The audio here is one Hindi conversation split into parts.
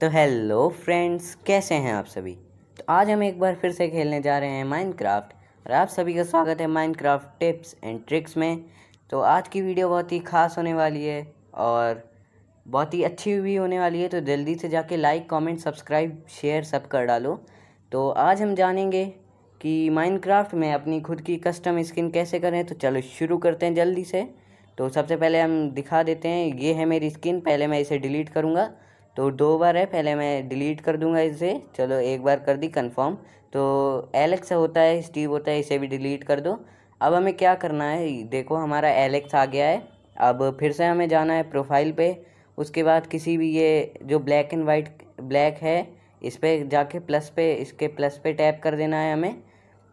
तो हेलो फ्रेंड्स कैसे हैं आप सभी तो आज हम एक बार फिर से खेलने जा रहे हैं माइनक्राफ्ट और आप सभी का स्वागत है माइनक्राफ्ट टिप्स एंड ट्रिक्स में तो आज की वीडियो बहुत ही खास होने वाली है और बहुत ही अच्छी भी होने वाली है तो जल्दी से जाके लाइक कमेंट सब्सक्राइब शेयर सब कर डालो तो आज हम जानेंगे कि माइनक्राफ्ट में अपनी खुद की कस्टम स्किन कैसे करें तो चलो शुरू करते हैं जल्दी से तो सबसे पहले हम दिखा देते हैं ये है मेरी स्किन पहले मैं इसे डिलीट करूँगा तो दो बार है पहले मैं डिलीट कर दूंगा इसे चलो एक बार कर दी कंफर्म तो एलेक्स होता है स्टीव होता है इसे भी डिलीट कर दो अब हमें क्या करना है देखो हमारा एलेक्स आ गया है अब फिर से हमें जाना है प्रोफाइल पे उसके बाद किसी भी ये जो ब्लैक एंड वाइट ब्लैक है इस पर जाके प्लस पे इसके प्लस पे टैप कर देना है हमें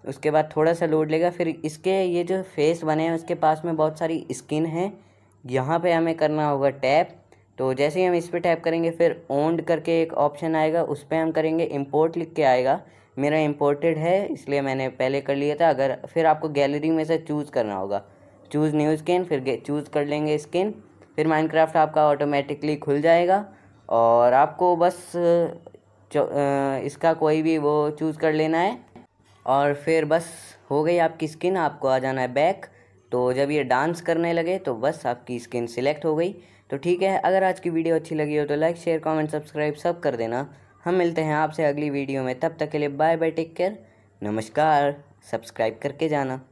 उसके बाद थोड़ा सा लोड लेगा फिर इसके ये जो फेस बने हैं उसके पास में बहुत सारी स्किन है यहाँ पे हमें करना होगा टैप तो जैसे ही हम इस पर टैप करेंगे फिर ओन्ड करके एक ऑप्शन आएगा उस पर हम करेंगे इम्पोर्ट लिख के आएगा मेरा इम्पोर्टेड है इसलिए मैंने पहले कर लिया था अगर फिर आपको गैलरी में से चूज़ करना होगा चूज़ न्यू स्किन फिर चूज़ कर लेंगे स्किन फिर माइनक्राफ्ट आपका ऑटोमेटिकली खुल जाएगा और आपको बस इसका कोई भी वो चूज़ कर लेना है और फिर बस हो गई आपकी स्किन आपको आ जाना है बैक तो जब ये डांस करने लगे तो बस आपकी स्किन सिलेक्ट हो गई तो ठीक है अगर आज की वीडियो अच्छी लगी हो तो लाइक शेयर कमेंट सब्सक्राइब सब कर देना हम मिलते हैं आपसे अगली वीडियो में तब तक के लिए बाय बाय टेक केयर नमस्कार सब्सक्राइब करके जाना